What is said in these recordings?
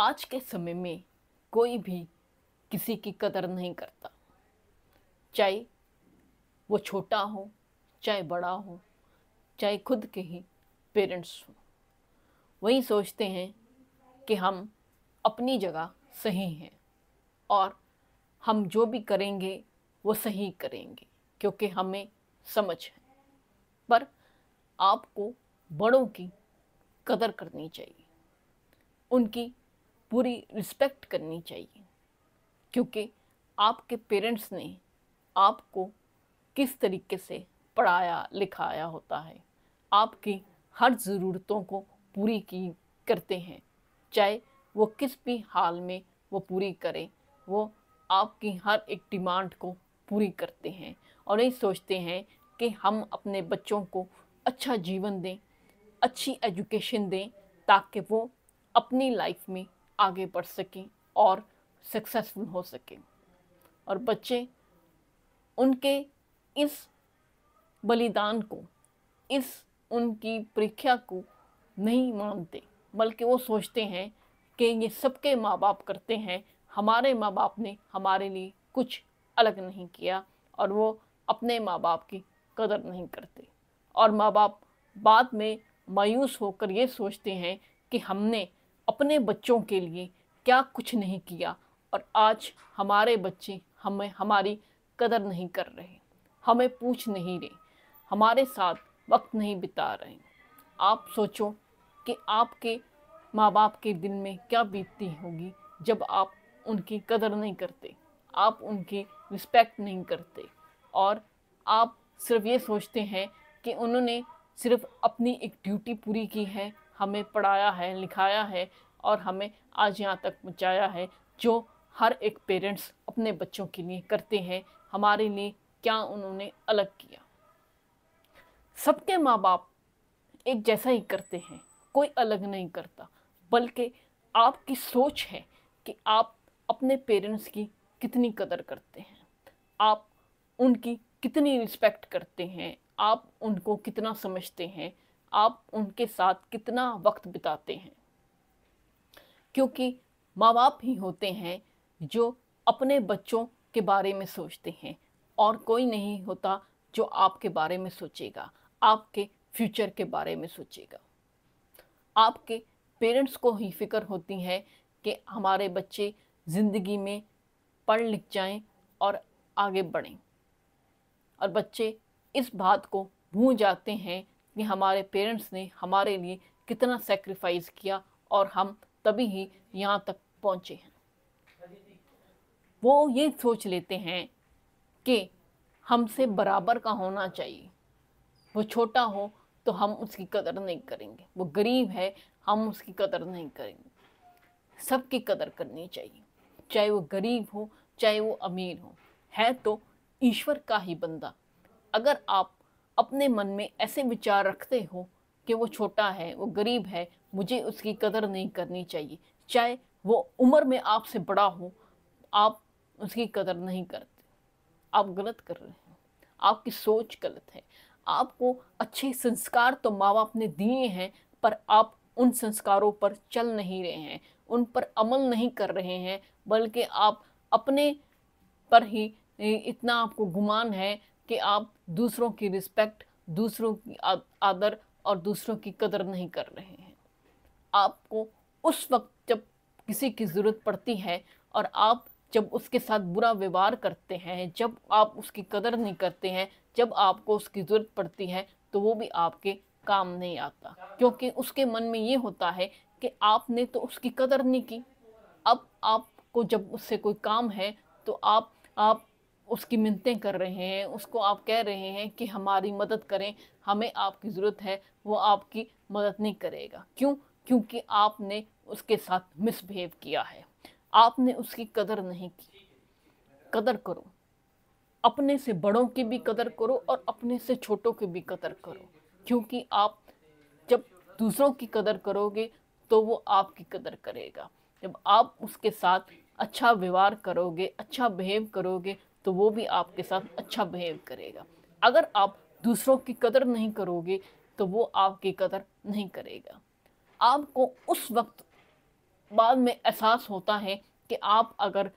आज के समय में कोई भी किसी की कदर नहीं करता चाहे वो छोटा हो चाहे बड़ा हो चाहे खुद के ही पेरेंट्स हों वही सोचते हैं कि हम अपनी जगह सही हैं और हम जो भी करेंगे वो सही करेंगे क्योंकि हमें समझ है पर आपको बड़ों की कदर करनी चाहिए उनकी पूरी रिस्पेक्ट करनी चाहिए क्योंकि आपके पेरेंट्स ने आपको किस तरीके से पढ़ाया लिखाया होता है आपकी हर ज़रूरतों को पूरी की करते हैं चाहे वो किस भी हाल में वो पूरी करें वो आपकी हर एक डिमांड को पूरी करते हैं और ये सोचते हैं कि हम अपने बच्चों को अच्छा जीवन दें अच्छी एजुकेशन दें ताकि वो अपनी लाइफ में आगे बढ़ सकें और सक्सेसफुल हो सकें और बच्चे उनके इस बलिदान को इस उनकी परीक्षा को नहीं मानते बल्कि वो सोचते हैं कि ये सबके माँ बाप करते हैं हमारे माँ बाप ने हमारे लिए कुछ अलग नहीं किया और वो अपने माँ बाप की कदर नहीं करते और माँ बाप बाद में मायूस होकर ये सोचते हैं कि हमने अपने बच्चों के लिए क्या कुछ नहीं किया और आज हमारे बच्चे हमें हमारी कदर नहीं कर रहे हमें पूछ नहीं रहे हमारे साथ वक्त नहीं बिता रहे आप सोचो कि आपके माँ बाप के दिल में क्या बीतती होगी जब आप उनकी कदर नहीं करते आप उनकी रिस्पेक्ट नहीं करते और आप सिर्फ ये सोचते हैं कि उन्होंने सिर्फ अपनी एक ड्यूटी पूरी की है हमें पढ़ाया है लिखाया है और हमें आज यहाँ तक पहुँचाया है जो हर एक पेरेंट्स अपने बच्चों के लिए करते हैं हमारे लिए क्या उन्होंने अलग किया सबके माँ बाप एक जैसा ही करते हैं कोई अलग नहीं करता बल्कि आपकी सोच है कि आप अपने पेरेंट्स की कितनी कदर करते हैं आप उनकी कितनी रिस्पेक्ट करते हैं आप उनको कितना समझते हैं आप उनके साथ कितना वक्त बिताते हैं क्योंकि माँ बाप ही होते हैं जो अपने बच्चों के बारे में सोचते हैं और कोई नहीं होता जो आपके बारे में सोचेगा आपके फ्यूचर के बारे में सोचेगा आपके पेरेंट्स को ही फिक्र होती है कि हमारे बच्चे ज़िंदगी में पढ़ लिख जाएं और आगे बढ़ें और बच्चे इस बात को भूल जाते हैं कि हमारे पेरेंट्स ने हमारे लिए कितना सेक्रीफाइस किया और हम तभी ही यहाँ तक पहुँचे हैं वो ये सोच लेते हैं कि हमसे बराबर का होना चाहिए वो छोटा हो तो हम उसकी कदर नहीं करेंगे वो गरीब है हम उसकी कदर नहीं करेंगे सबकी कदर करनी चाहिए चाहे वो गरीब हो चाहे वो अमीर हो है तो ईश्वर का ही बंदा अगर आप अपने मन में ऐसे विचार रखते हो कि वो छोटा है वो गरीब है मुझे उसकी कदर नहीं करनी चाहिए चाहे वो उम्र में आपसे बड़ा हो आप उसकी कदर नहीं करते आप गलत कर रहे हैं आपकी सोच गलत है आपको अच्छे संस्कार तो माँ बाप ने दिए हैं पर आप उन संस्कारों पर चल नहीं रहे हैं उन पर अमल नहीं कर रहे हैं बल्कि आप अपने पर ही इतना आपको गुमान है कि आप दूसरों की रिस्पेक्ट दूसरों की आदर और दूसरों की कदर नहीं कर रहे हैं आपको उस वक्त जब किसी की ज़रूरत पड़ती है और आप जब उसके साथ बुरा व्यवहार करते हैं जब आप उसकी कदर नहीं करते हैं जब आपको उसकी ज़रूरत पड़ती है तो वो भी आपके काम नहीं आता क्योंकि उसके मन में ये होता है कि आपने तो उसकी कदर नहीं की अब आपको जब उससे कोई काम है तो आप आप उसकी मिन्नतें कर रहे हैं उसको आप कह रहे हैं कि हमारी मदद करें हमें आपकी ज़रूरत है वो आपकी मदद नहीं करेगा क्यों क्योंकि आपने उसके साथ मिसबिहेव किया है आपने उसकी कदर नहीं की कदर करो अपने से बड़ों की भी कदर करो और अपने से छोटों की भी कदर करो क्योंकि आप जब दूसरों की कदर करोगे तो वो आपकी कदर करेगा जब आप उसके साथ अच्छा व्यवहार करोगे अच्छा बिहेव करोगे तो वो भी आपके साथ अच्छा बिहेव करेगा अगर आप दूसरों की कदर नहीं करोगे तो वो आपकी कदर नहीं करेगा आपको उस वक्त बाद में एहसास होता है कि आप अगर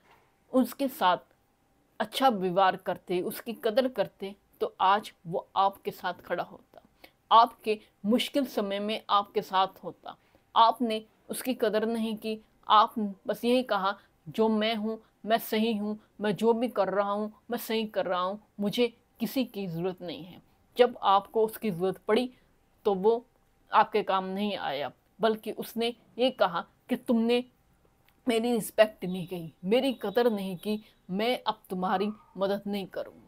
उसके साथ अच्छा व्यवहार करते उसकी कदर करते तो आज वो आपके साथ खड़ा होता आपके मुश्किल समय में आपके साथ होता आपने उसकी कदर नहीं की आप बस यही कहा जो मैं हूँ मैं सही हूँ मैं जो भी कर रहा हूँ मैं सही कर रहा हूँ मुझे किसी की ज़रूरत नहीं है जब आपको उसकी ज़रूरत पड़ी तो वो आपके काम नहीं आया बल्कि उसने ये कहा कि तुमने मेरी रिस्पेक्ट नहीं की मेरी कदर नहीं की मैं अब तुम्हारी मदद नहीं करूँगा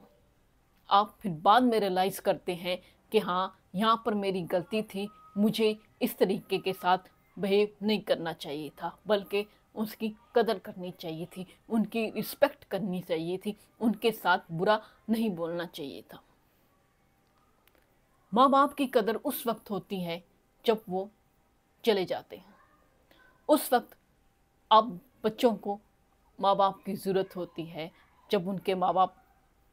आप फिर बाद में रियलाइज़ करते हैं कि हाँ यहाँ पर मेरी गलती थी मुझे इस तरीके के साथ बिहेव नहीं करना चाहिए था बल्कि उसकी कदर करनी चाहिए थी उनकी रिस्पेक्ट करनी चाहिए थी उनके साथ बुरा नहीं बोलना चाहिए था माँ बाप की कदर उस वक्त होती है जब वो चले जाते हैं उस वक्त अब बच्चों को माँ बाप की ज़रूरत होती है जब उनके माँ बाप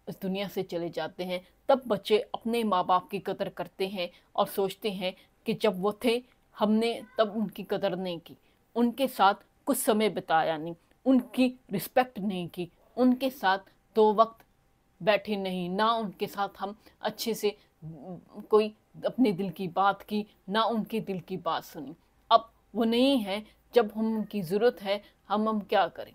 इस दुनिया से चले जाते हैं तब बच्चे अपने माँ बाप की कदर करते हैं और सोचते हैं कि जब वो थे हमने तब उनकी कदर नहीं की उनके साथ कुछ समय बिताया नहीं उनकी रिस्पेक्ट नहीं की उनके साथ दो वक्त बैठे नहीं ना उनके साथ हम अच्छे से कोई अपने दिल की बात की ना उनके दिल की बात सुनी अब वो नहीं है जब हम उनकी ज़रूरत है हम हम क्या करें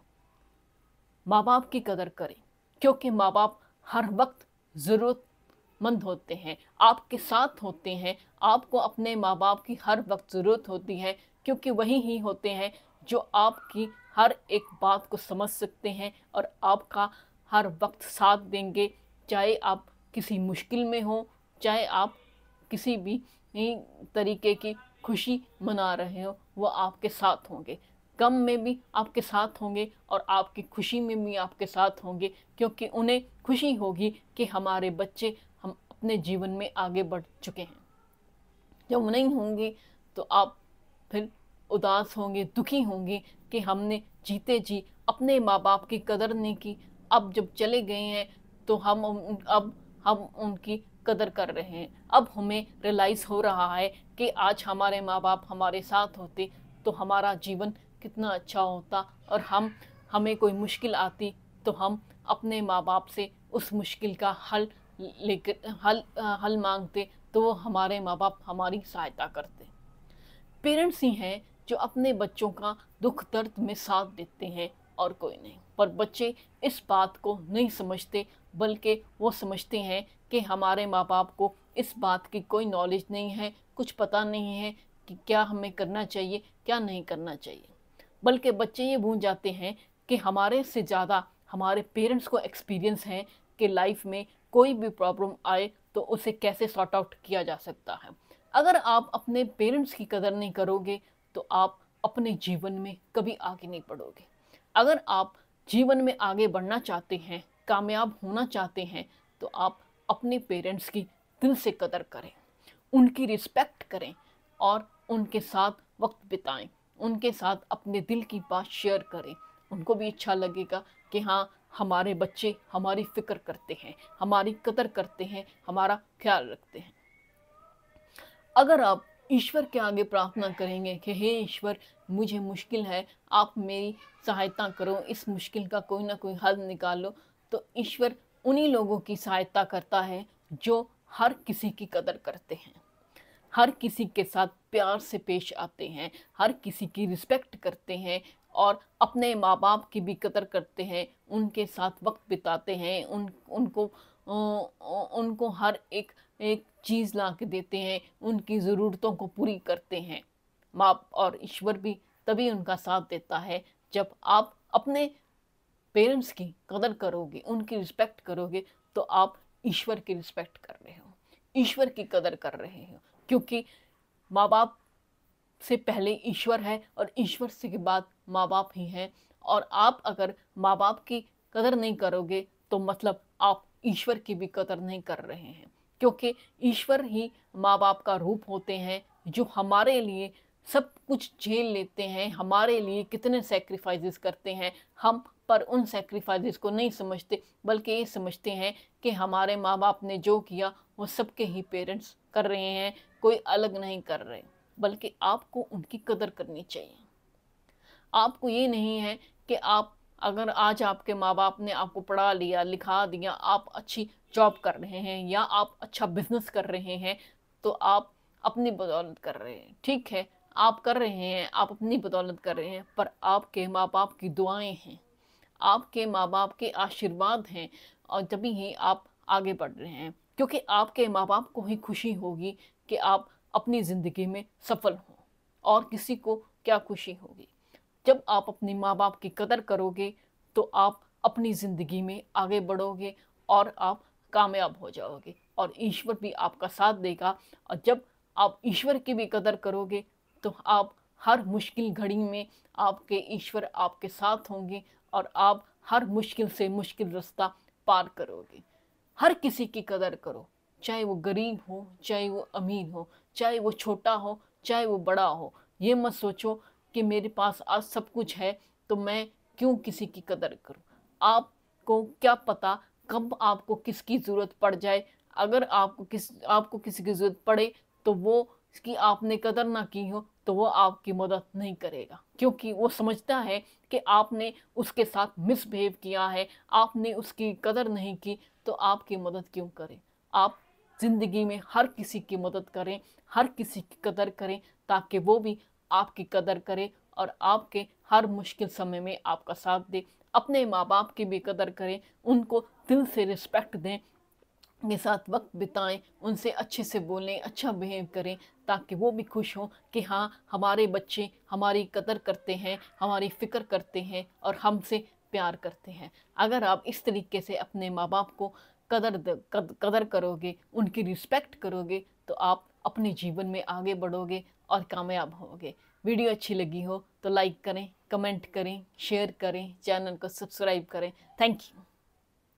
माँ बाप की कदर करें क्योंकि माँ बाप हर वक्त ज़रूरतमंद होते हैं आपके साथ होते हैं आपको अपने माँ बाप की हर वक्त ज़रूरत होती है क्योंकि वही ही होते हैं जो आपकी हर एक बात को समझ सकते हैं और आपका हर वक्त साथ देंगे चाहे आप किसी मुश्किल में हो चाहे आप किसी भी तरीके की खुशी मना रहे हो वह आपके साथ होंगे गम में भी आपके साथ होंगे और आपकी खुशी में भी आपके साथ होंगे क्योंकि उन्हें खुशी होगी कि हमारे बच्चे हम अपने जीवन में आगे बढ़ चुके हैं जब नहीं होंगे तो आप फिर उदास होंगे दुखी होंगे कि हमने जीते जी अपने माँ बाप की कदर नहीं की अब जब चले गए हैं तो हम अब हम उनकी कदर कर रहे हैं अब हमें रियलाइज़ हो रहा है कि आज हमारे माँ बाप हमारे साथ होते तो हमारा जीवन कितना अच्छा होता और हम हमें कोई मुश्किल आती तो हम अपने माँ बाप से उस मुश्किल का हल लेकर हल हल मांगते तो वो हमारे माँ बाप हमारी सहायता करते पेरेंट्स ही हैं जो अपने बच्चों का दुख दर्द में साथ देते हैं और कोई नहीं पर बच्चे इस बात को नहीं समझते बल्कि वो समझते हैं कि हमारे माँ बाप को इस बात की कोई नॉलेज नहीं है कुछ पता नहीं है कि क्या हमें करना चाहिए क्या नहीं करना चाहिए बल्कि बच्चे ये भूल जाते हैं कि हमारे से ज़्यादा हमारे पेरेंट्स को एक्सपीरियंस है कि लाइफ में कोई भी प्रॉब्लम आए तो उसे कैसे सॉर्ट आउट किया जा सकता है अगर आप अपने पेरेंट्स की कदर नहीं करोगे तो आप अपने जीवन में कभी आगे नहीं बढ़ोगे अगर आप जीवन में आगे बढ़ना चाहते हैं कामयाब होना चाहते हैं तो आप अपने पेरेंट्स की दिल से कदर करें उनकी रिस्पेक्ट करें और उनके साथ वक्त बिताएं उनके साथ अपने दिल की बात शेयर करें उनको भी अच्छा लगेगा कि हाँ हमारे बच्चे हमारी फ़िक्र करते हैं हमारी कदर करते हैं हमारा ख्याल रखते हैं अगर आप ईश्वर के आगे प्रार्थना करेंगे कि हे ईश्वर मुझे मुश्किल है आप मेरी सहायता करो इस मुश्किल का कोई ना कोई हल निकालो तो ईश्वर उन्हीं लोगों की सहायता करता है जो हर किसी की कदर करते हैं हर किसी के साथ प्यार से पेश आते हैं हर किसी की रिस्पेक्ट करते हैं और अपने माँ बाप की भी कदर करते हैं उनके साथ वक्त बिताते हैं उन उनको उनको हर एक एक चीज़ ला के देते हैं उनकी ज़रूरतों को पूरी करते हैं माँ और ईश्वर भी तभी उनका साथ देता है जब आप अपने पेरेंट्स की कदर करोगे उनकी रिस्पेक्ट करोगे तो आप ईश्वर की रिस्पेक्ट कर रहे हो ईश्वर की कदर कर रहे हो क्योंकि माँ बाप से पहले ईश्वर है और ईश्वर से के बाद माँ बाप ही हैं और आप अगर माँ बाप की कदर नहीं करोगे तो मतलब आप ईश्वर की भी कदर नहीं कर रहे हैं क्योंकि ईश्वर ही माँ बाप का रूप होते हैं जो हमारे लिए सब कुछ झेल लेते हैं हमारे लिए कितने सेक्रीफाइसेस करते हैं हम पर उन सेक्रीफाइसेस को नहीं समझते बल्कि ये समझते हैं कि हमारे माँ बाप ने जो किया वो सबके ही पेरेंट्स कर रहे हैं कोई अलग नहीं कर रहे बल्कि आपको उनकी कदर करनी चाहिए आपको ये नहीं है कि आप अगर आज आपके माँ बाप ने आपको पढ़ा लिया लिखा दिया आप अच्छी जॉब कर रहे हैं या आप अच्छा बिजनेस कर रहे हैं तो आप अपनी बदौलत कर रहे हैं ठीक है आप कर रहे हैं आप अपनी बदौलत कर रहे हैं पर आपके माँ बाप की दुआएं हैं आपके माँ बाप के आशीर्वाद हैं और तभी ही आप आगे बढ़ रहे हैं क्योंकि आपके माँ बाप को ही खुशी होगी कि आप अपनी ज़िंदगी में सफल हों और किसी को क्या खुशी होगी जब आप अपने माँ बाप की कदर करोगे तो आप अपनी ज़िंदगी में आगे बढ़ोगे और आप कामयाब हो जाओगे और ईश्वर भी आपका साथ देगा और जब आप ईश्वर की भी कदर करोगे तो आप हर मुश्किल घड़ी में आपके ईश्वर आपके साथ होंगे और आप हर मुश्किल से मुश्किल रास्ता पार करोगे हर किसी की कदर करो चाहे वो गरीब हो चाहे वो अमीर हो चाहे वो छोटा हो चाहे वो बड़ा हो ये मत सोचो कि मेरे पास आज सब कुछ है तो मैं क्यों किसी की कदर करूं आपको क्या पता कब आपको किसकी ज़रूरत पड़ जाए अगर आपको किस आपको किसी की ज़रूरत पड़े तो वो इसकी आपने कदर ना की हो तो वो आपकी मदद नहीं करेगा क्योंकि वो समझता है कि आपने उसके साथ मिसबिहेव किया है आपने उसकी कदर नहीं की तो आपकी मदद क्यों करें आप ज़िंदगी में हर किसी की मदद करें हर किसी की कदर करें ताकि वो भी आपकी कदर करे और आपके हर मुश्किल समय में आपका साथ दे अपने माँ बाप की भी कदर करें उनको दिल से रिस्पेक्ट दें के साथ वक्त बिताएं उनसे अच्छे से बोलें अच्छा बिहेव करें ताकि वो भी खुश हों कि हाँ हमारे बच्चे हमारी कदर करते हैं हमारी फ़िक्र करते हैं और हमसे प्यार करते हैं अगर आप इस तरीके से अपने माँ बाप को कदर कदर करोगे उनकी रिस्पेक्ट करोगे तो आप अपने जीवन में आगे बढ़ोगे और कामयाब होंगे वीडियो अच्छी लगी हो तो लाइक करें कमेंट करें शेयर करें चैनल को सब्सक्राइब करें थैंक यू